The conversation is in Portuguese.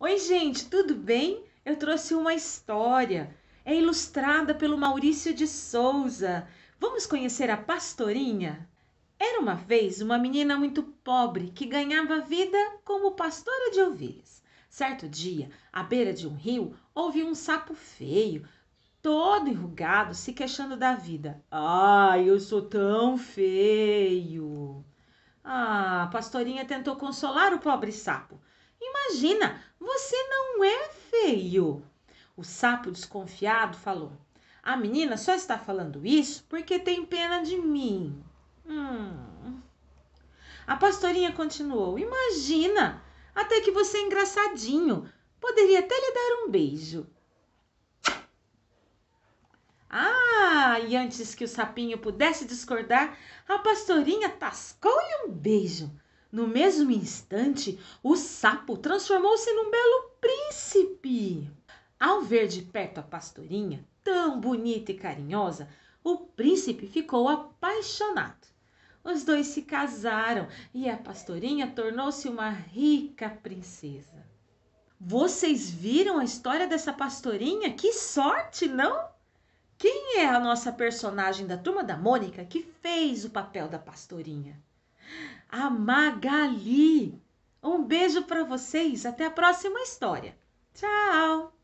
Oi, gente, tudo bem? Eu trouxe uma história. É ilustrada pelo Maurício de Souza. Vamos conhecer a Pastorinha? Era uma vez uma menina muito pobre que ganhava vida como pastora de ovelhas. Certo dia, à beira de um rio, houve um sapo feio, todo enrugado, se queixando da vida. Ah, eu sou tão feio! Ah, a pastorinha tentou consolar o pobre sapo, Imagina, você não é feio. O sapo desconfiado falou: A menina só está falando isso porque tem pena de mim. Hum. A pastorinha continuou: Imagina, até que você é engraçadinho. Poderia até lhe dar um beijo. Ah, e antes que o sapinho pudesse discordar, a pastorinha tascou-lhe um beijo. No mesmo instante, o sapo transformou-se num belo príncipe. Ao ver de perto a pastorinha, tão bonita e carinhosa, o príncipe ficou apaixonado. Os dois se casaram e a pastorinha tornou-se uma rica princesa. Vocês viram a história dessa pastorinha? Que sorte, não? Quem é a nossa personagem da turma da Mônica que fez o papel da pastorinha? A Magali. Um beijo para vocês, até a próxima história. Tchau.